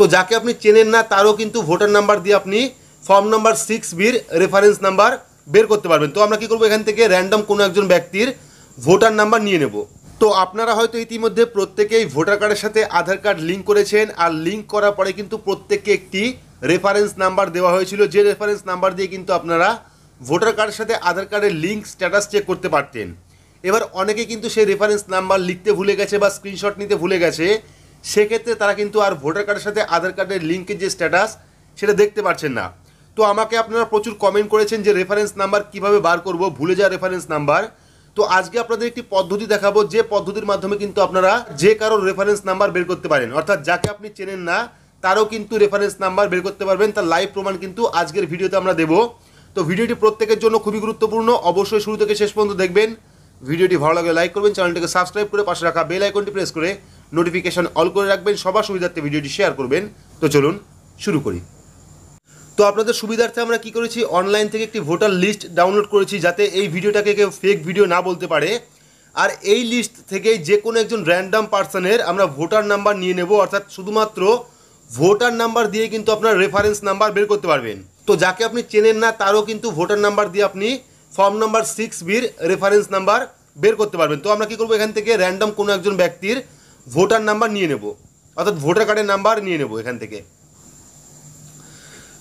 তো যাকে আপনি চেনেন না তারও কিন্তু ভোটার নাম্বার দিয়ে আপনি ফর্ম নাম্বার সিক্স বির রেফারেন্স নাম্বার বের করতে পারবেন তো আমরা কি করবো এখান থেকে র্যান্ডম কোনো একজন ব্যক্তির ভোটার নাম্বার নিয়ে নেব তো আপনারা হয়তো ইতিমধ্যে প্রত্যেকেই ভোটার কার্ডের সাথে আধার কার্ড লিঙ্ক করেছেন আর লিঙ্ক করার পরে কিন্তু প্রত্যেককে একটি রেফারেন্স নাম্বার দেওয়া হয়েছিল যে রেফারেন্স নাম্বার দিয়ে কিন্তু আপনারা ভোটার কার্ডের সাথে আধার কার্ডের লিঙ্ক স্ট্যাটাস চেক করতে পারতেন এবার অনেকে কিন্তু সেই রেফারেন্স নাম্বার লিখতে ভুলে গেছে বা স্ক্রিনশট নিতে ভুলে গেছে সেক্ষেত্রে তারা কিন্তু আর ভোটার কার্ডের সাথে আধার কার্ডের লিঙ্কের যে স্ট্যাটাস সেটা দেখতে পাচ্ছেন না তো আমাকে আপনারা প্রচুর কমেন্ট করেছেন যে রেফারেন্স নাম্বার কিভাবে বার করব ভুলে যাওয়া রেফারেন্স নাম্বার তো আজকে আপনাদের একটি পদ্ধতি দেখাবো যে পদ্ধতির মাধ্যমে কিন্তু আপনারা যে কারোর রেফারেন্স নাম্বার বের করতে পারেন অর্থাৎ যাকে আপনি চেনেন না তারও কিন্তু রেফারেন্স নাম্বার বের করতে পারবেন তার লাইভ প্রমাণ কিন্তু আজকের ভিডিওতে আমরা দেব তো ভিডিওটি প্রত্যেকের জন্য খুবই গুরুত্বপূর্ণ অবশ্যই শুরু থেকে শেষ পর্যন্ত দেখবেন ভিডিওটি ভালো লাগলে লাইক করবেন চ্যানেলটিকে সাবস্ক্রাইব করে পাশে রাখা বেল আইকনটি প্রেস করে নোটিফিকেশান অল করে রাখবেন সবার সুবিধার্থে ভিডিওটি শেয়ার করবেন তো চলুন শুরু করি তো আপনাদের সুবিধার্থে আমরা কি করেছি অনলাইন থেকে একটি ভোটার লিস্ট ডাউনলোড করেছি যাতে এই ভিডিওটাকে কেউ ফেক ভিডিও না বলতে পারে আর এই লিস্ট থেকে যে কোনো একজন র্যান্ডাম পার্সনের আমরা ভোটার নাম্বার নিয়ে নেব অর্থাৎ শুধুমাত্র ভোটার নাম্বার দিয়ে কিন্তু আপনার রেফারেন্স নাম্বার বের করতে পারবেন তো যাকে আপনি চেনেন না তারও কিন্তু ভোটার নাম্বার দিয়ে আপনি ফর্ম নাম্বার সিক্স বির রেফারেন্স নাম্বার বের করতে পারবেন তো আমরা কি করবো এখান থেকে র্যান্ডাম কোনো একজন ব্যক্তির ভোটার নাম্বার নিয়ে নেব অর্থাৎ ভোটার কার্ডের নাম্বার নিয়ে নেব এখান থেকে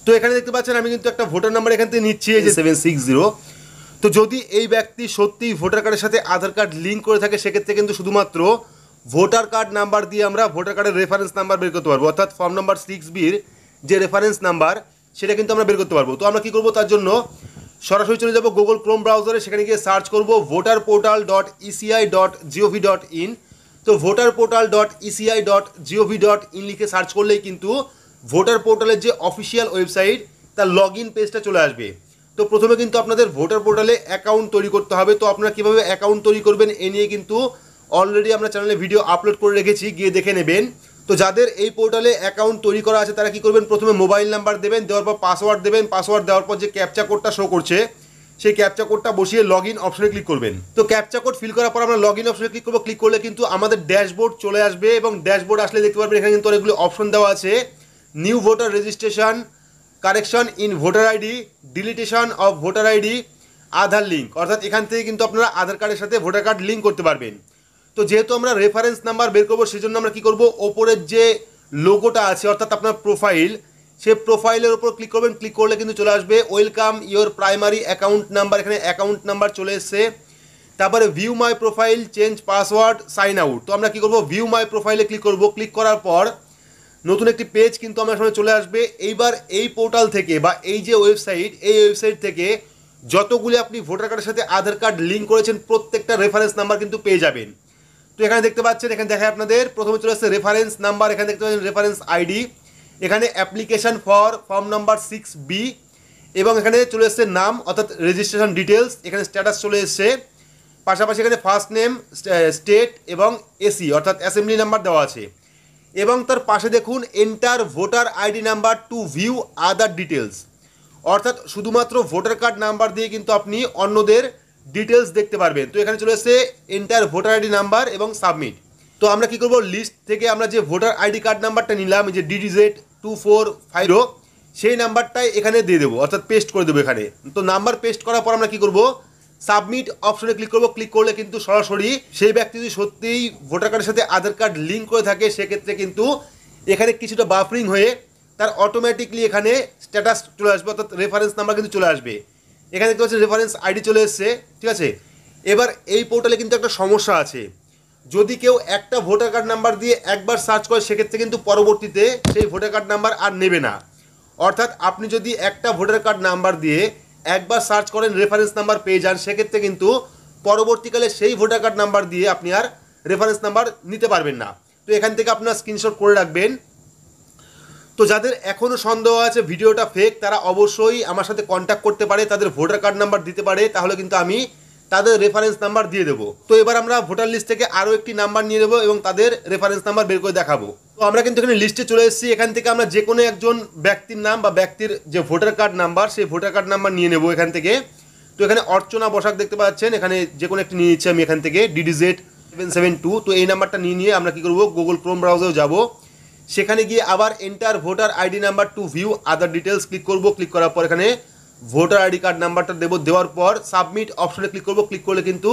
তো এখানে দেখতে পাচ্ছেন আমি কিন্তু একটা ভোটার নাম্বার এখান থেকে নিচ্ছি এই যে সেভেন সিক্স জিরো তো যদি এই ব্যক্তি সত্যিই ভোটার কার্ডের সাথে আধার কার্ড লিঙ্ক করে থাকে সেক্ষেত্রে কিন্তু শুধুমাত্র ভোটার কার্ড নাম্বার দিয়ে আমরা ভোটার কার্ডের রেফারেন্স নাম্বার বের করতে পারবো অর্থাৎ ফর্ম নাম্বার সিক্স বির যে রেফারেন্স নাম্বার সেটা কিন্তু আমরা বের করতে পারবো তো আমরা কী করবো তার জন্য সরাসরি চলে যাবো গুগল ক্রোম ব্রাউজারে সেখানে গিয়ে সার্চ করবো voter portal dot ECI dot G O V dot in তো voter portal dot ECI dot G O V dot in লিখে সার্চ করলেই কিন্তু ভোটার পোর্টালের যে অফিসিয়াল ওয়েবসাইট তার লগ ইন পেজটা চলে আসবে তো প্রথমে কিন্তু আপনাদের ভোটার পোর্টালে অ্যাকাউন্ট তৈরি করতে হবে তো আপনারা কীভাবে অ্যাকাউন্ট তৈরি করবেন এ নিয়ে কিন্তু অলরেডি আমরা চ্যানেলে ভিডিও আপলোড করে রেখেছি গিয়ে দেখে নেবেন তো যাদের এই পোর্টালে অ্যাকাউন্ট তৈরি করা আছে তারা কি করবেন প্রথমে মোবাইল নাম্বার দেবেন দেওয়ার পর পাসওয়ার্ড দেবেন পাসওয়ার্ড দেওয়ার পর যে ক্যাপচা কোডটা শো করছে সেই ক্যাপচা কোডটা বসিয়ে লগ ইন অপশনে ক্লিক করবেন তো ক্যাপচা কোড ফিল করার পর আমরা লগ ইন অপশনে ক্লিক করবো ক্লিক করলে কিন্তু আমাদের ড্যাশবোর্ড চলে আসবে এবং ড্যাশবোর্ড আসলে দেখতে পারবেন এখানে কিন্তু অনেকগুলো অপশন দেওয়া আছে new voter registration correction in voter ID deletion of voter ID Aadhaar link অর্থাৎ এখান থেকে কিন্তু আপনারা আধার কার্ডের সাথে ভোটার কার্ড লিঙ্ক করতে পারবেন তো যেহেতু আমরা রেফারেন্স নাম্বার বের করবো সেজন্য আমরা কী করবো ওপরের যে লোগোটা আছে অর্থাৎ আপনার প্রোফাইল সে প্রোফাইলের ওপর ক্লিক করবেন ক্লিক করলে কিন্তু চলে আসবে welcome your primary account number এখানে অ্যাকাউন্ট নাম্বার চলে এসছে তারপরে view my profile change password sign out তো আমরা কী করবো ভিউ মাই প্রোফাইলে ক্লিক করবো ক্লিক করার পর নতুন একটি পেজ কিন্তু আমার সামনে চলে আসবে এইবার এই পোর্টাল থেকে বা এই যে ওয়েবসাইট এই ওয়েবসাইট থেকে যতগুলি আপনি ভোটার কার্ডের সাথে আধার কার্ড লিঙ্ক করেছেন প্রত্যেকটা রেফারেন্স নাম্বার কিন্তু পেয়ে যাবেন তো এখানে দেখতে পাচ্ছেন এখানে দেখায় আপনাদের প্রথমে চলে আসছে রেফারেন্স নাম্বার এখানে দেখতে পাচ্ছেন রেফারেন্স আইডি এখানে application for form number six B এবং এখানে চলে এসছে নাম অর্থাৎ রেজিস্ট্রেশন ডিটেলস এখানে স্ট্যাটাস চলে এসছে পাশাপাশি এখানে ফার্স্ট নেম স্টেট এবং এসি অর্থাৎ অ্যাসেম্বলি নাম্বার দেওয়া আছে এবং তার পাশে দেখুন enter voter ID number to view other details অর্থাৎ শুধুমাত্র ভোটার কার্ড নাম্বার দিয়ে কিন্তু আপনি অন্যদের ডিটেলস দেখতে পারবেন তো এখানে চলে এসছে এন্টার ভোটার আইডি নাম্বার এবং সাবমিট তো আমরা কি করব লিস্ট থেকে আমরা যে ভোটার আইডি কার্ড নাম্বারটা নিলাম যে ডিডিজেড টু ফোর ফাইভ সেই নাম্বারটাই এখানে দিয়ে দেবো অর্থাৎ পেস্ট করে দেবো এখানে তো নাম্বার পেস্ট করার পর আমরা কী করবো সাবমিট অপশনে ক্লিক করবো ক্লিক করলে কিন্তু সরাসরি সেই ব্যক্তি যদি সত্যিই ভোটার কার্ডের সাথে আধার কার্ড লিঙ্ক করে থাকে সেক্ষেত্রে কিন্তু এখানে কিছুটা বাফরিং হয়ে তার অটোমেটিকলি এখানে স্ট্যাটাস চলে আসবে অর্থাৎ রেফারেন্স নাম্বার কিন্তু চলে আসবে এখানে দেখতে হচ্ছে রেফারেন্স আইডি চলে এসছে ঠিক আছে এবার এই পোর্টালে কিন্তু একটা সমস্যা আছে যদি কেউ একটা ভোটার কার্ড নাম্বার দিয়ে একবার সার্চ করে সেক্ষেত্রে কিন্তু পরবর্তীতে সেই ভোটার কার্ড নাম্বার আর নেবে না অর্থাৎ আপনি যদি একটা ভোটার কার্ড নাম্বার দিয়ে একবার সার্চ করেন রেফারেন্স নাম্বার পেয়ে যান সেক্ষেত্রে কিন্তু পরবর্তীকালে সেই ভোটার কার্ড নাম্বার দিয়ে আপনি আর রেফারেন্স নাম্বার নিতে পারবেন না তো এখান থেকে আপনার স্ক্রিনশট করে রাখবেন তো যাদের এখনও সন্দেহ আছে ভিডিওটা ফেক তারা অবশ্যই আমার সাথে কন্ট্যাক্ট করতে পারে তাদের ভোটার কার্ড নাম্বার দিতে পারে তাহলে কিন্তু আমি তাদের রেফারেন্স নাম্বার দিয়ে দেবো তো এবার আমরা ভোটার লিস্ট থেকে আরও একটি নাম্বার নিয়ে নেবো এবং তাদের রেফারেন্স নাম্বার বের করে দেখাবো তো আমরা কিন্তু এখানে লিস্টে চলে এসেছি এখান থেকে আমরা যে কোনো একজন ব্যক্তির নাম বা ব্যক্তির যে ভোটার কার্ড নাম্বার সেই ভোটার কার্ড নাম্বার নিয়ে নেবো এখান থেকে তো এখানে অর্চনা বসাক দেখতে পাচ্ছেন এখানে যে কোনো একটি নিয়ে নিচ্ছি আমি এখান থেকে ডিডিজেড সেভেন সেভেন টু তো এই নাম্বারটা নিয়ে নিয়ে আমরা কী করবো গুগল ক্রোম ব্রাউজারেও যাব সেখানে গিয়ে আবার enter voter ID number to view other details click করবো ক্লিক করার পর এখানে ভোটার আইডি কার্ড নাম্বারটা দেবো দেওয়ার পর সাবমিট অপশনে ক্লিক করবো ক্লিক করলে কিন্তু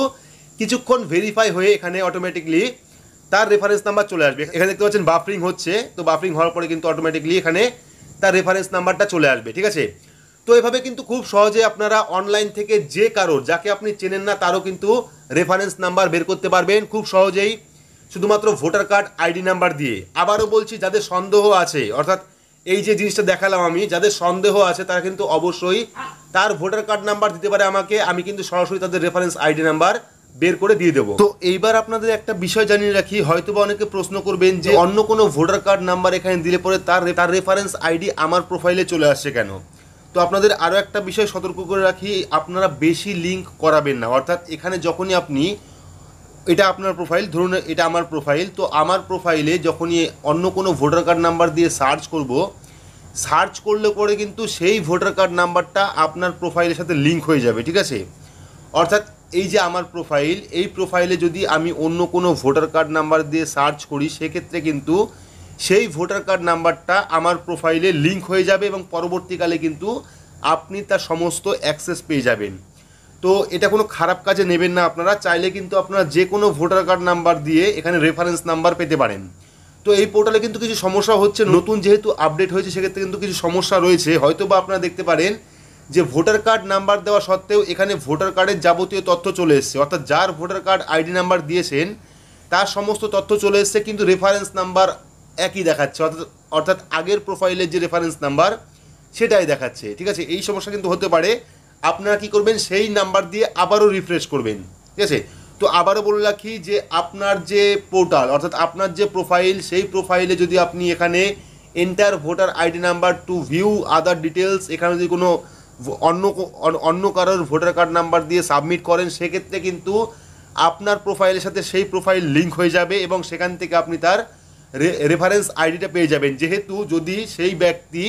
কিছুক্ষণ ভেরিফাই হয়ে এখানে অটোমেটিকলি তার রেফারেন্স নাম্বার চলে আসবে এখানে দেখতে পাচ্ছেন বাফরিং হচ্ছে তো বাফরিং হওয়ার পরে কিন্তু অটোমেটিকলি এখানে তার রেফারেন্স নাম্বারটা চলে আসবে ঠিক আছে তো এভাবে কিন্তু খুব সহজে আপনারা অনলাইন থেকে যে কারোর যাকে আপনি চেনেন না তারও কিন্তু রেফারেন্স নাম্বার বের করতে পারবেন খুব সহজেই শুধুমাত্র ভোটার কার্ড আইডি নাম্বার দিয়ে আবারও বলছি যাদের সন্দেহ আছে অর্থাৎ এই যে জিনিসটা দেখালাম আমি যাদের সন্দেহ আছে তারা কিন্তু অবশ্যই তার ভোটার কার্ড নাম্বার দিতে পারে আমাকে আমি কিন্তু সরাসরি তাদের রেফারেন্স আইডি নাম্বার বের করে দিয়ে দেবো তো এইবার আপনাদের একটা বিষয় জানিয়ে রাখি হয়তোবা অনেকে প্রশ্ন করবেন যে অন্য কোনো ভোটার কার্ড নাম্বার এখানে দিলে পরে তার তার রেফারেন্স আইডি আমার প্রোফাইলে চলে আসছে কেন তো আপনাদের আরও একটা বিষয় সতর্ক করে রাখি আপনারা বেশি লিঙ্ক করাবেন না অর্থাৎ এখানে যখনই আপনি এটা আপনার প্রোফাইল ধরুন এটা আমার প্রোফাইল তো আমার প্রোফাইলে যখনই অন্য কোনো ভোটার কার্ড নাম্বার দিয়ে সার্চ করব সার্চ করলে পরে কিন্তু সেই ভোটার কার্ড নাম্বারটা আপনার প্রোফাইলের সাথে লিঙ্ক হয়ে যাবে ঠিক আছে অর্থাৎ এই যে আমার প্রোফাইল এই প্রোফাইলে যদি আমি অন্য কোনো ভোটার কার্ড নাম্বার দিয়ে সার্চ করি সেক্ষেত্রে কিন্তু সেই ভোটার কার্ড নাম্বারটা আমার প্রোফাইলে লিঙ্ক হয়ে যাবে এবং পরবর্তীকালে কিন্তু আপনি তার সমস্ত অ্যাক্সেস পেয়ে যাবেন তো এটা কোনো খারাপ কাজে নেবেন না আপনারা চাইলে কিন্তু আপনারা যে কোনো ভোটার কার্ড নাম্বার দিয়ে এখানে রেফারেন্স নাম্বার পেতে পারেন তো এই পোর্টালে কিন্তু কিছু সমস্যা হচ্ছে নতুন যেহেতু আপডেট হয়েছে সেক্ষেত্রে কিন্তু কিছু সমস্যা রয়েছে হয়তো বা আপনারা দেখতে পারেন যে ভোটার কার্ড নাম্বার দেওয়া সত্ত্বেও এখানে ভোটার কার্ডের যাবতীয় তথ্য চলে এসছে অর্থাৎ যার ভোটার কার্ড আইডি নাম্বার দিয়েছেন তার সমস্ত তথ্য চলে এসছে কিন্তু রেফারেন্স নাম্বার একই দেখাচ্ছে অর্থাৎ অর্থাৎ আগের প্রোফাইলের যে রেফারেন্স নাম্বার সেটাই দেখাচ্ছে ঠিক আছে এই সমস্যা কিন্তু হতে পারে আপনারা কি করবেন সেই নাম্বার দিয়ে আবারও রিফ্রেশ করবেন ঠিক আছে তো আবারও বলে রাখি যে আপনার যে পোর্টাল অর্থাৎ আপনার যে প্রোফাইল সেই প্রোফাইলে যদি আপনি এখানে enter voter ID number to view other details এখানে যদি কোনো অন্য অন্য কারোর ভোটার কার্ড নাম্বার দিয়ে সাবমিট করেন সেক্ষেত্রে কিন্তু আপনার প্রোফাইলের সাথে সেই প্রোফাইল লিঙ্ক হয়ে যাবে এবং সেখান থেকে আপনি তার রেফারেন্স আইডিটা পেয়ে যাবেন যেহেতু যদি সেই ব্যক্তি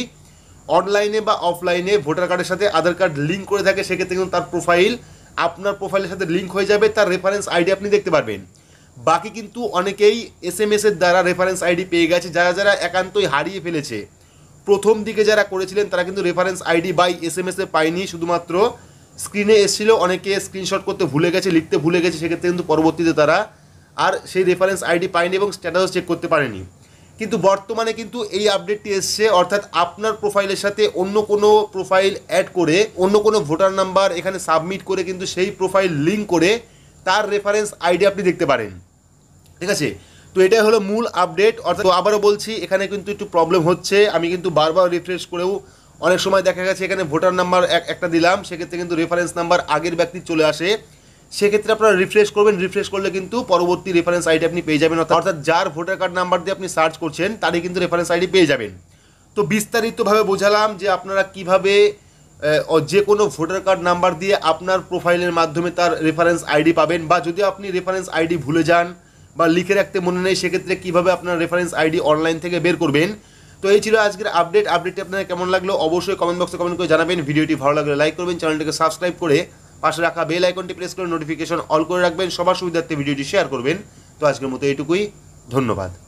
অনলাইনে বা অফলাইনে ভোটার কার্ডের সাথে আধার কার্ড লিঙ্ক করে থাকে সেক্ষেত্রে কিন্তু তার প্রোফাইল আপনার প্রোফাইলের সাথে লিঙ্ক হয়ে যাবে তার রেফারেন্স আইডি আপনি দেখতে পারবেন বাকি কিন্তু অনেকেই এস এম এসের দ্বারা রেফারেন্স আইডি পেয়ে গেছে যারা যারা একান্তই হারিয়ে ফেলেছে প্রথম দিকে যারা করেছিলেন তারা কিন্তু reference ID by S M এসে পায়নি শুধুমাত্র স্ক্রিনে এসেছিলো অনেকে স্ক্রিনশট করতে ভুলে গেছে লিখতে ভুলে গেছে সেক্ষেত্রে কিন্তু পরবর্তীতে তারা আর সেই রেফারেন্স আইডি পায়নি এবং স্ট্যাটাস চেক করতে পারেনি কিন্তু বর্তমানে কিন্তু এই আপডেটটি এসছে অর্থাৎ আপনার প্রোফাইলের সাথে অন্য কোনো প্রোফাইল অ্যাড করে অন্য কোনো ভোটার নাম্বার এখানে সাবমিট করে কিন্তু সেই প্রোফাইল লিঙ্ক করে তার রেফারেন্স আইডি আপনি দেখতে পারেন ঠিক আছে তো এটাই হলো মূল আপডেট অর্থাৎ আবারও বলছি এখানে কিন্তু একটু প্রবলেম হচ্ছে আমি কিন্তু বারবার রিফ্রেশ করেও অনেক সময় দেখা গেছে এখানে ভোটার নাম্বার একটা দিলাম সেক্ষেত্রে কিন্তু রেফারেন্স নাম্বার আগের ব্যক্তি চলে আসে সেক্ষেত্রে আপনারা রিফ্রেশ করবেন রিফ্রেশ করলে কিন্তু পরবর্তী রেফারেন্স আইডি আপনি পেয়ে যাবেন অর্থাৎ যার ভোটার কার্ড নাম্বার দিয়ে আপনি সার্চ করছেন তারই কিন্তু রেফারেন্স আইডি পেয়ে যাবেন তো বিস্তারিতভাবে বোঝালাম যে আপনারা কিভাবে যে কোনো ভোটার কার্ড নাম্বার দিয়ে আপনার প্রোফাইলের মাধ্যমে তার রেফারেন্স আইডি পাবেন বা যদি আপনি রেফারেন্স আইডি ভুলে যান বা লিখে রাখতে মনে নেই সেক্ষেত্রে কীভাবে আপনার রেফারেন্স আইডি অনলাইন থেকে বের করবেন তো এই ছিল আজকের আপডেট আপডেটটি আপনার কেমন লাগলো অবশ্যই কমেন্ট বক্সে কমেন্ট করে জানাবেন ভিডিওটি ভালো লাগলে লাইক করবেন চ্যানেলটিকে সাবস্ক্রাইব করে পাশে রাখা বেল আইকনটি প্রেস করে নোটিফিকেশন অল করে রাখবেন সবার সুবিধার্থে ভিডিওটি শেয়ার করবেন তো আজকের মতো এইটুকুই ধন্যবাদ